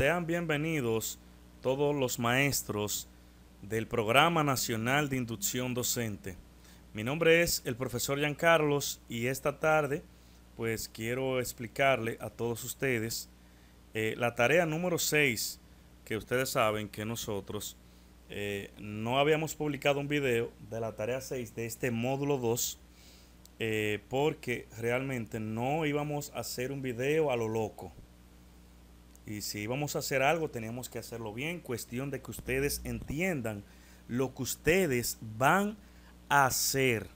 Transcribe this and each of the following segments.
Sean bienvenidos todos los maestros del Programa Nacional de Inducción Docente. Mi nombre es el profesor Carlos y esta tarde pues quiero explicarle a todos ustedes eh, la tarea número 6 que ustedes saben que nosotros eh, no habíamos publicado un video de la tarea 6 de este módulo 2 eh, porque realmente no íbamos a hacer un video a lo loco y si vamos a hacer algo, tenemos que hacerlo bien. Cuestión de que ustedes entiendan lo que ustedes van a hacer.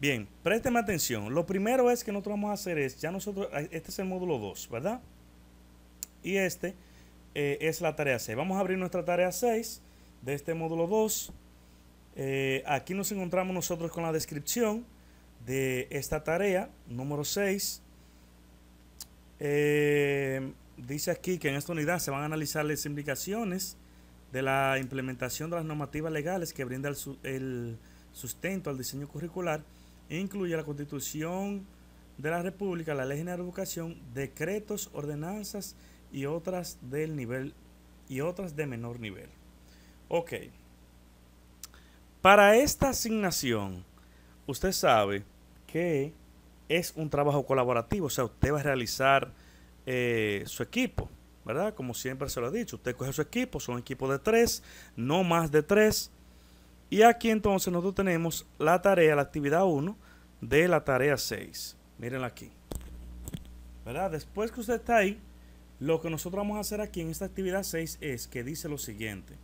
Bien, présteme atención. Lo primero es que nosotros vamos a hacer es, ya nosotros, este es el módulo 2, ¿verdad? Y este eh, es la tarea 6. Vamos a abrir nuestra tarea 6 de este módulo 2. Eh, aquí nos encontramos nosotros con la descripción de esta tarea, número 6. Eh, dice aquí que en esta unidad se van a analizar las implicaciones de la implementación de las normativas legales que brinda el, sustento al diseño curricular e incluye la Constitución de la República, la Ley General de Educación, decretos, ordenanzas y otras del nivel y otras de menor nivel. Ok. Para esta asignación, usted sabe que es un trabajo colaborativo, o sea, usted va a realizar eh, su equipo, ¿verdad? Como siempre se lo he dicho, usted coge su equipo, son equipos de tres, no más de tres. Y aquí entonces nosotros tenemos la tarea, la actividad 1 de la tarea 6. Mírenla aquí. ¿Verdad? Después que usted está ahí, lo que nosotros vamos a hacer aquí en esta actividad 6 es que dice lo siguiente.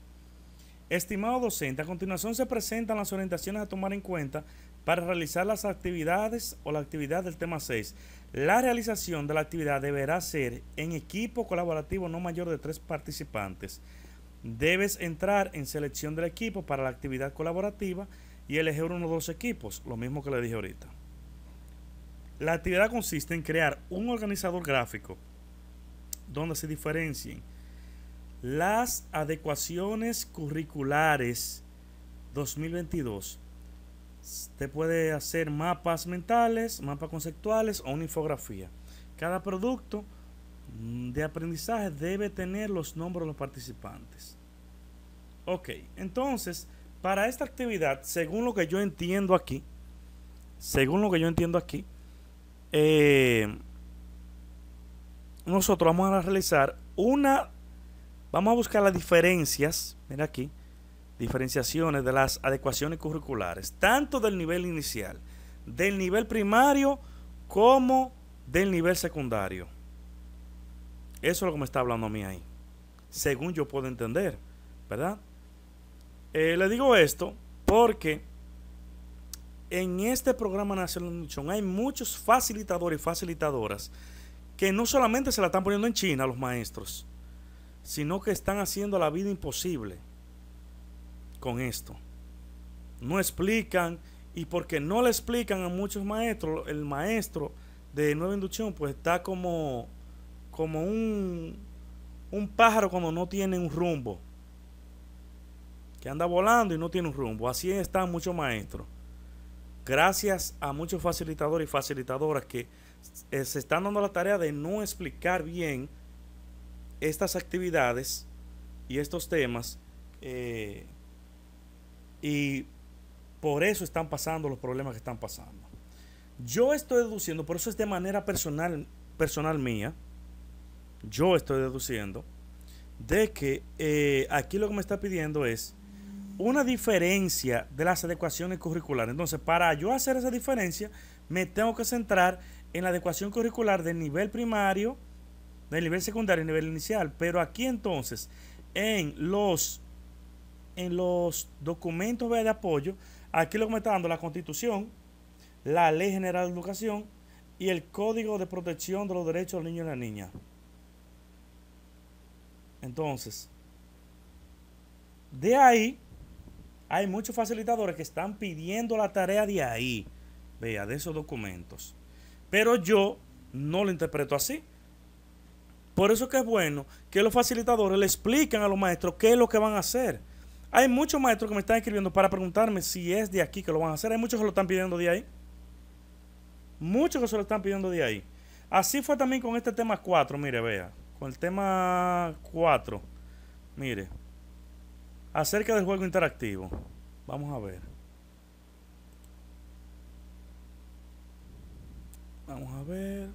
Estimado docente, a continuación se presentan las orientaciones a tomar en cuenta para realizar las actividades o la actividad del tema 6. La realización de la actividad deberá ser en equipo colaborativo no mayor de tres participantes. Debes entrar en selección del equipo para la actividad colaborativa y elegir uno de los equipos, lo mismo que le dije ahorita. La actividad consiste en crear un organizador gráfico donde se diferencien las adecuaciones curriculares 2022 te puede hacer mapas mentales, mapas conceptuales o una infografía. Cada producto mm, de aprendizaje debe tener los nombres de los participantes. Ok, entonces, para esta actividad, según lo que yo entiendo aquí, según lo que yo entiendo aquí, eh, nosotros vamos a realizar una, vamos a buscar las diferencias, mira aquí, diferenciaciones de las adecuaciones curriculares, tanto del nivel inicial, del nivel primario, como del nivel secundario. Eso es lo que me está hablando a mí ahí, según yo puedo entender, ¿verdad? Eh, le digo esto porque en este programa Nacional de Nutrición hay muchos facilitadores y facilitadoras que no solamente se la están poniendo en China los maestros, sino que están haciendo la vida imposible con esto. No explican y porque no le explican a muchos maestros, el maestro de nueva inducción pues está como, como un, un pájaro cuando no tiene un rumbo. Que anda volando y no tiene un rumbo. Así están muchos maestros. Gracias a muchos facilitadores y facilitadoras que eh, se están dando la tarea de no explicar bien estas actividades y estos temas eh, y por eso están pasando los problemas que están pasando. Yo estoy deduciendo, por eso es de manera personal, personal mía, yo estoy deduciendo de que eh, aquí lo que me está pidiendo es una diferencia de las adecuaciones curriculares. Entonces, para yo hacer esa diferencia, me tengo que centrar en la adecuación curricular del nivel primario, del nivel secundario y nivel inicial. Pero aquí entonces, en los en los documentos de apoyo, aquí lo que me está dando la Constitución, la Ley General de Educación y el Código de Protección de los Derechos del Niño y la Niña. Entonces, de ahí hay muchos facilitadores que están pidiendo la tarea de ahí, vea, de esos documentos. Pero yo no lo interpreto así. Por eso que es bueno que los facilitadores le expliquen a los maestros qué es lo que van a hacer. Hay muchos maestros que me están escribiendo para preguntarme si es de aquí que lo van a hacer. Hay muchos que lo están pidiendo de ahí. Muchos que se lo están pidiendo de ahí. Así fue también con este tema 4, mire, vea. Con el tema 4, mire. Acerca del juego interactivo. Vamos a ver. Vamos a ver.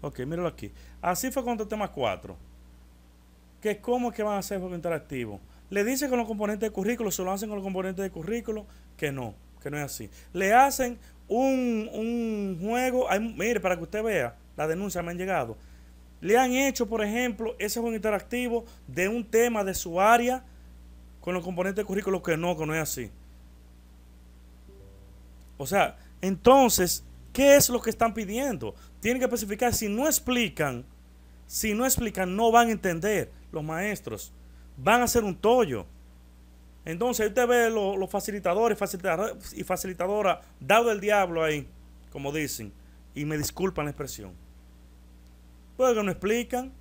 Ok, míralo aquí. Así fue con el este tema 4 que cómo es que van a hacer juego interactivo. Le dicen con los componentes de currículo, se lo hacen con los componentes de currículo, que no, que no es así. Le hacen un, juego, mire, para que usted vea, la denuncia me han llegado. Le han hecho, por ejemplo, ese juego interactivo de un tema de su área con los componentes de currículo, que no, que no es así. O sea, entonces, ¿qué es lo que están pidiendo? Tienen que especificar, si no explican, si no explican, no van a entender los maestros, van a ser un tollo. Entonces usted ve los, los facilitadores y facilitadoras dado el diablo ahí, como dicen, y me disculpan la expresión. Pues que no explican.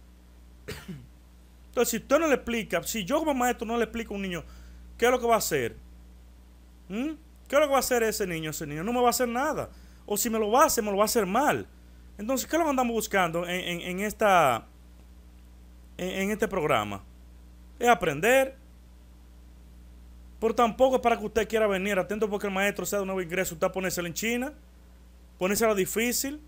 Entonces, si usted no le explica, si yo como maestro no le explico a un niño, ¿qué es lo que va a hacer? ¿Mm? ¿Qué es lo que va a hacer ese niño? Ese niño no me va a hacer nada. O si me lo va a hacer, me lo va a hacer mal. Entonces, ¿qué lo andamos buscando en esta en, este programa es aprender. Pero tampoco es para que usted quiera venir. Atento porque el maestro sea de nuevo ingreso. Usted ponérselo en China. Ponérselo difícil.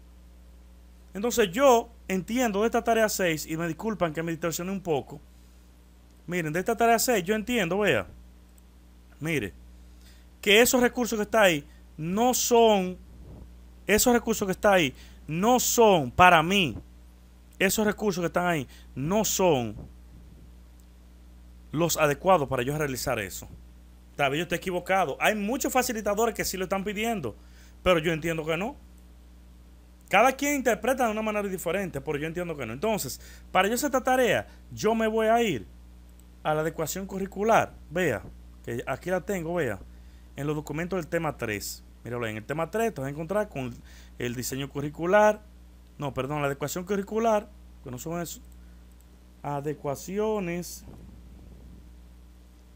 Entonces yo entiendo de esta tarea 6. Y me disculpan que me distorsioné un poco. Miren, de esta tarea 6 yo entiendo, vea. Mire. Que esos recursos que está ahí no son... Esos recursos que está ahí no son para mí esos recursos que están ahí no son los adecuados para yo realizar eso. Tal vez yo esté equivocado. Hay muchos facilitadores que sí lo están pidiendo, pero yo entiendo que no. Cada quien interpreta de una manera diferente, pero yo entiendo que no. Entonces, para yo hacer esta tarea, yo me voy a ir a la adecuación curricular. Vea, que aquí la tengo, vea, en los documentos del tema 3. Míralo, en el tema 3 te vas a encontrar con el diseño curricular, no, perdón, la adecuación curricular, que no son eso. Adecuaciones.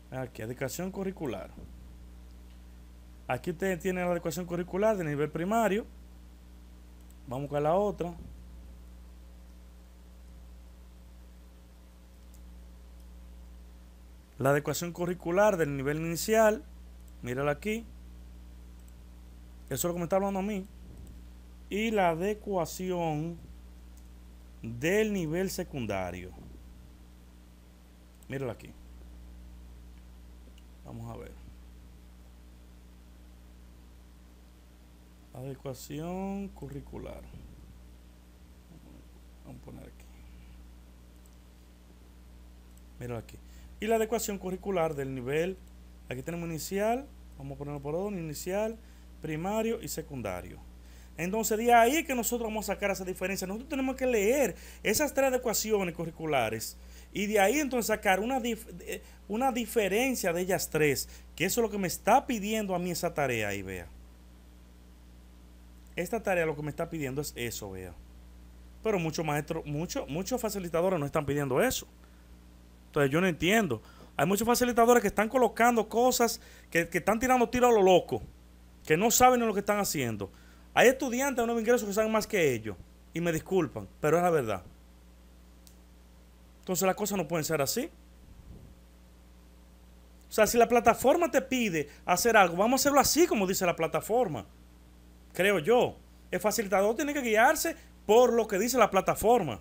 Aquí, adecuación curricular. Aquí ustedes tienen la adecuación curricular de nivel primario. Vamos con la otra. La adecuación curricular del nivel inicial. mírala aquí. Eso es lo que me está hablando a mí y la adecuación del nivel secundario. míralo aquí. Vamos a ver. Adecuación curricular. Vamos a poner aquí. Míralo aquí. Y la adecuación curricular del nivel. Aquí tenemos inicial. Vamos a ponerlo por orden. Inicial, primario y secundario. Entonces, de ahí que nosotros vamos a sacar esa diferencia. Nosotros tenemos que leer esas tres adecuaciones curriculares y de ahí entonces sacar una, eh, una diferencia de ellas tres, que eso es lo que me está pidiendo a mí esa tarea ahí, vea. Esta tarea lo que me está pidiendo es eso, vea. Pero muchos maestros, muchos muchos facilitadores no están pidiendo eso. Entonces yo no entiendo. Hay muchos facilitadores que están colocando cosas, que, que están tirando tiro a lo loco, que no saben lo que están haciendo. Hay estudiantes de nuevo ingreso que saben más que ellos. Y me disculpan, pero es la verdad. Entonces las cosas no pueden ser así. O sea, si la plataforma te pide hacer algo, vamos a hacerlo así como dice la plataforma. Creo yo. El facilitador tiene que guiarse por lo que dice la plataforma.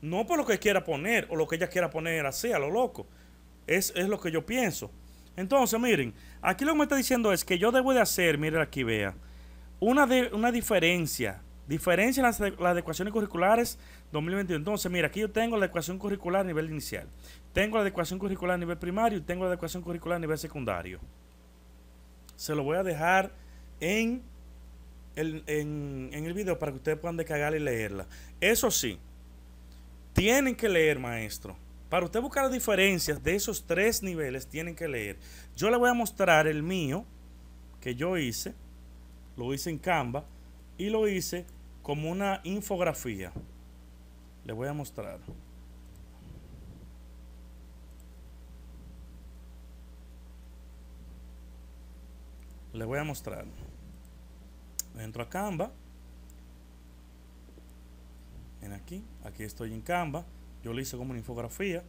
No por lo que quiera poner o lo que ella quiera poner así, a lo loco. Es, es lo que yo pienso. Entonces, miren, aquí lo que me está diciendo es que yo debo de hacer, miren aquí, vea una, de, una diferencia. Diferencia en las, ecuaciones adecuaciones curriculares 2021. Entonces, mira, aquí yo tengo la ecuación curricular a nivel inicial. Tengo la adecuación curricular a nivel primario y tengo la adecuación curricular a nivel secundario. Se lo voy a dejar en el, en, en el video para que ustedes puedan descargarla y leerla. Eso sí, tienen que leer, maestro. Para usted buscar las diferencias de esos tres niveles, tienen que leer. Yo le voy a mostrar el mío que yo hice lo hice en Canva y lo hice como una infografía. Le voy a mostrar. Le voy a mostrar. Dentro a Canva. En aquí, aquí estoy en Canva. Yo lo hice como una infografía.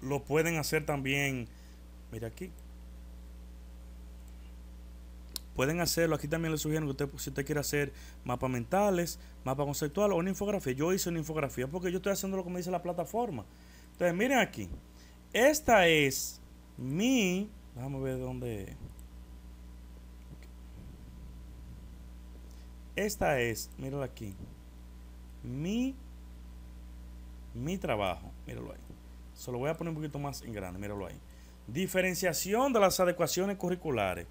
Lo pueden hacer también. Mira aquí, Pueden hacerlo. Aquí también les sugiero que usted, si usted quiere hacer mapas mentales, Mapas conceptuales o una infografía. Yo hice una infografía porque yo estoy haciendo lo que me dice la plataforma. Entonces, miren aquí. Esta es mi. Déjame ver dónde. Esta es, míralo aquí. Mi. Mi trabajo. Míralo ahí. Se lo voy a poner un poquito más en grande. Míralo ahí. Diferenciación de las adecuaciones curriculares.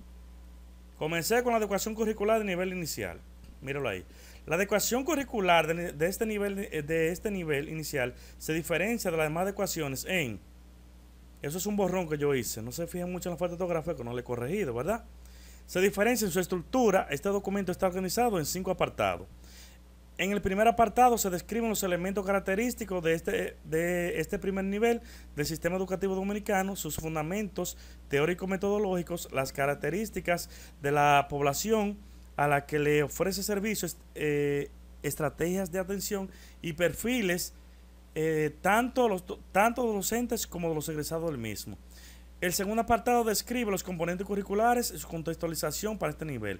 Comencé con la adecuación curricular de nivel inicial. Míralo ahí. La adecuación curricular de, este nivel, eh, de este nivel inicial se diferencia de las demás adecuaciones en... Eso es un borrón que yo hice. No se fijen mucho en la falta ortográfica, que no le he corregido, ¿verdad? Se diferencia en su estructura. Este documento está organizado en cinco apartados. En el primer apartado se describen los elementos característicos de este, este primer nivel del sistema educativo dominicano, sus fundamentos teórico-metodológicos, las características de la población a la que le ofrece servicios, eh, estrategias de atención y perfiles eh, tanto, tanto de los docentes como de los egresados del mismo. El segundo apartado describe los componentes curriculares y su contextualización para este nivel.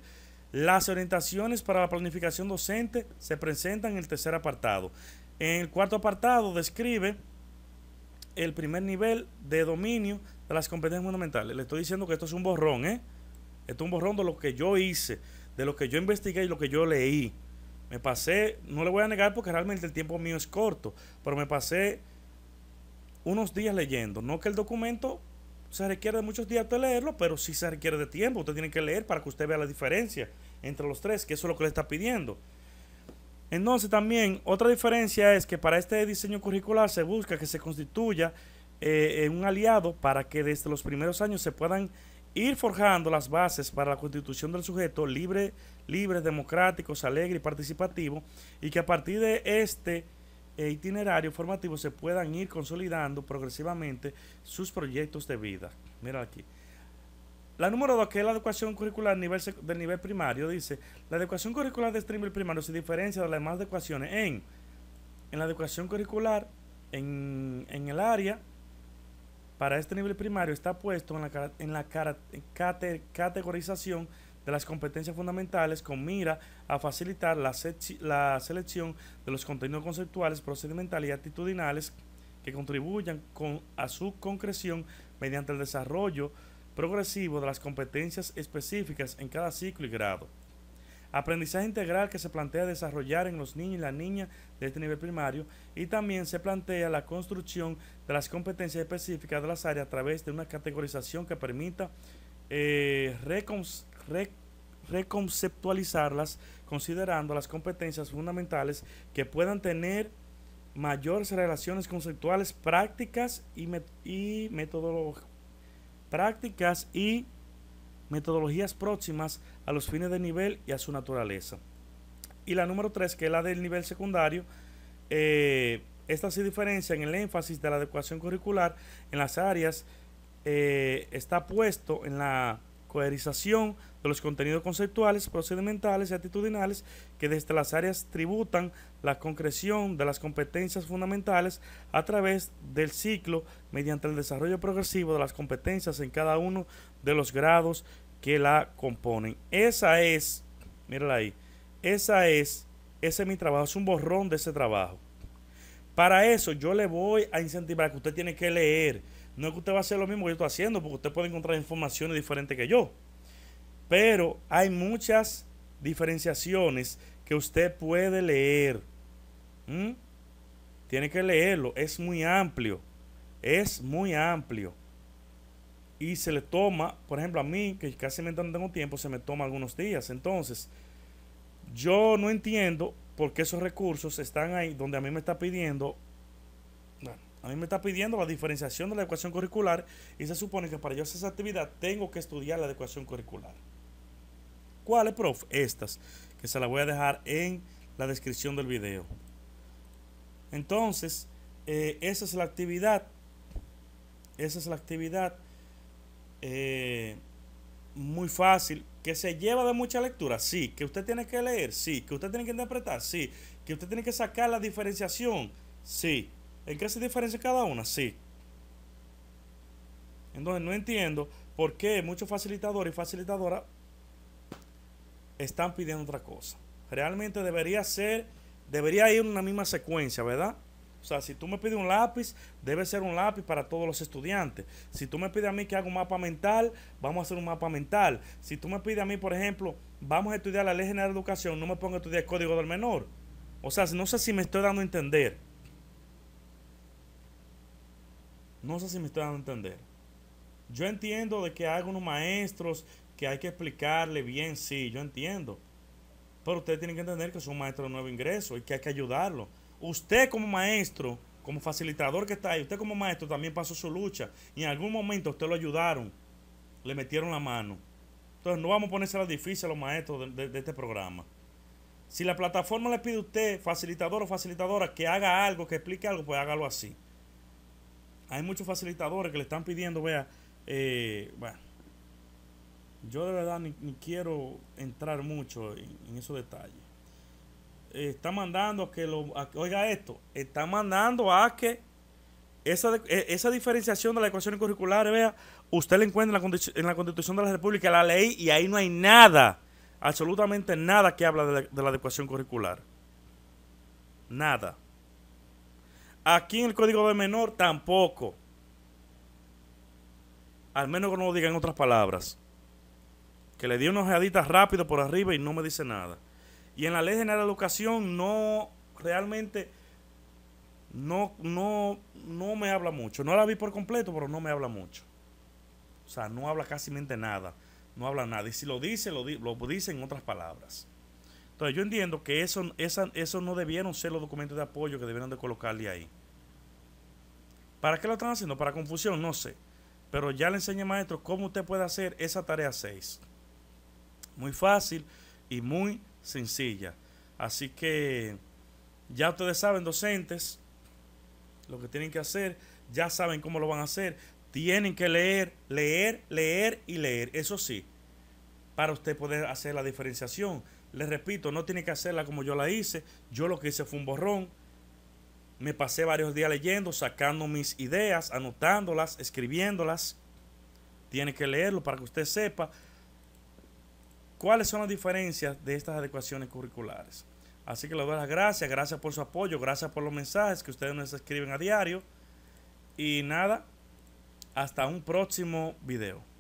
Las orientaciones para la planificación docente se presentan en el tercer apartado. En el cuarto apartado describe el primer nivel de dominio de las competencias fundamentales. Le estoy diciendo que esto es un borrón, ¿eh? Esto es un borrón de lo que yo hice, de lo que yo investigué y lo que yo leí. Me pasé, no le voy a negar porque realmente el tiempo mío es corto, pero me pasé unos días leyendo. No que el documento se requiere de muchos días de leerlo, pero sí se requiere de tiempo. Usted tiene que leer para que usted vea la diferencia entre los tres, que eso es lo que le está pidiendo. Entonces también otra diferencia es que para este diseño curricular se busca que se constituya eh, un aliado para que desde los primeros años se puedan ir forjando las bases para la constitución del sujeto libre, libre, democrático, alegre y participativo, y que a partir de este e itinerario formativo se puedan ir consolidando progresivamente sus proyectos de vida. Mira aquí. La número 2, que es la educación curricular del nivel primario, dice, la educación curricular de este nivel primario se diferencia de las demás educaciones en, en la educación curricular, en, el área para este nivel primario está puesto en la, en la categorización de las competencias fundamentales con mira a facilitar la, selección de los contenidos conceptuales, procedimentales y actitudinales que contribuyan con, a su concreción mediante el desarrollo progresivo de las competencias específicas en cada ciclo y grado. Aprendizaje integral que se plantea desarrollar en los niños y las niñas de este nivel primario y también se plantea la construcción de las competencias específicas de las áreas a través de una categorización que permita eh, reconceptualizarlas considerando las competencias fundamentales que puedan tener mayores relaciones conceptuales prácticas y, prácticas y metodologías próximas a los fines de nivel y a su naturaleza. Y la número 3, que es la del nivel secundario, eh, esta se diferencia en el énfasis de la adecuación curricular en las áreas, eh, está puesto en la coherización de los contenidos conceptuales, procedimentales y actitudinales que desde las áreas tributan la concreción de las competencias fundamentales a través del ciclo mediante el desarrollo progresivo de las competencias en cada uno de los grados que la componen. Esa es, mírala ahí, esa es, ese es mi trabajo, es un borrón de ese trabajo. Para eso yo le voy a incentivar que usted tiene que leer. No es que usted va a hacer lo mismo que yo estoy haciendo, porque usted puede encontrar informaciones diferentes que yo. Pero hay muchas diferenciaciones que usted puede leer. ¿Mm? Tiene que leerlo, es muy amplio. Es muy amplio. Y se le toma, por ejemplo, a mí, que casi no tengo tiempo, se me toma algunos días. Entonces, yo no entiendo por qué esos recursos están ahí donde a mí me está pidiendo a mí me está pidiendo la diferenciación de la ecuación curricular y se supone que para yo hacer esa actividad tengo que estudiar la ecuación curricular. ¿Cuáles, prof? Estas, que se las voy a dejar en la descripción del video. Entonces, eh, esa es la actividad. Esa es la actividad eh, muy fácil. Que se lleva de mucha lectura, sí. Que usted tiene que leer, sí. Que usted tiene que interpretar, sí. Que usted tiene que sacar la diferenciación, sí. ¿En qué se diferencia cada una? Sí. Entonces no entiendo por qué muchos facilitadores y facilitadoras están pidiendo otra cosa. Realmente debería ser, debería ir una misma secuencia, ¿verdad? O sea, si tú me pides un lápiz, debe ser un lápiz para todos los estudiantes. Si tú me pides a mí que haga un mapa mental, vamos a hacer un mapa mental. Si tú me pides a mí, por ejemplo, vamos a estudiar la ley general de educación, no me pongo a estudiar el código del menor. O sea, no sé si me estoy dando a entender. No sé si me estoy dando a entender. Yo entiendo de que algunos maestros que hay que explicarle bien, sí, yo entiendo. Pero usted tiene que entender que es un maestro de nuevo ingreso y que hay que ayudarlo. Usted como maestro, como facilitador que está ahí, usted como maestro también pasó su lucha y en algún momento usted lo ayudaron, le metieron la mano. Entonces no vamos a ponerse la difícil a los maestros de, este programa. Si la plataforma le pide a usted, facilitador o facilitadora, que haga algo, que explique algo, pues hágalo así. Hay muchos facilitadores que le están pidiendo, vea, eh, bueno yo de verdad ni, quiero entrar mucho en, esos detalles. Eh, está mandando a que lo. oiga esto, está mandando a que esa, e, diferenciación de la ecuaciones curricular, vea, usted le encuentra en la, Constitución de la República, la ley, y ahí no hay nada, absolutamente nada que habla de la, adecuación curricular. Nada. Aquí en el Código de Menor tampoco. Al menos que no lo digan otras palabras que le di unos ojeadita rápido por arriba y no me dice nada. Y en la Ley General de Educación no realmente no, no, no me habla mucho. No la vi por completo, pero no me habla mucho. O sea, no habla casi nada. No habla nada. Y si lo dice, lo, lo dice en otras palabras. Entonces yo entiendo que eso, eso no debieron ser los documentos de apoyo que debieron de colocarle ahí. ¿Para qué lo están haciendo? ¿Para confusión? No sé. Pero ya le enseñé, maestro, cómo usted puede hacer esa tarea 6. Muy fácil y muy sencilla. Así que ya ustedes saben, docentes, lo que tienen que hacer, ya saben cómo lo van a hacer. Tienen que leer, leer, leer y leer. Eso sí, para usted poder hacer la diferenciación. Les repito, no tiene que hacerla como yo la hice. Yo lo que hice fue un borrón. Me pasé varios días leyendo, sacando mis ideas, anotándolas, escribiéndolas. Tiene que leerlo para que usted sepa cuáles son las diferencias de estas adecuaciones curriculares. Así que les doy las gracias, gracias por su apoyo, gracias por los mensajes que ustedes nos escriben a diario. Y nada, hasta un próximo video.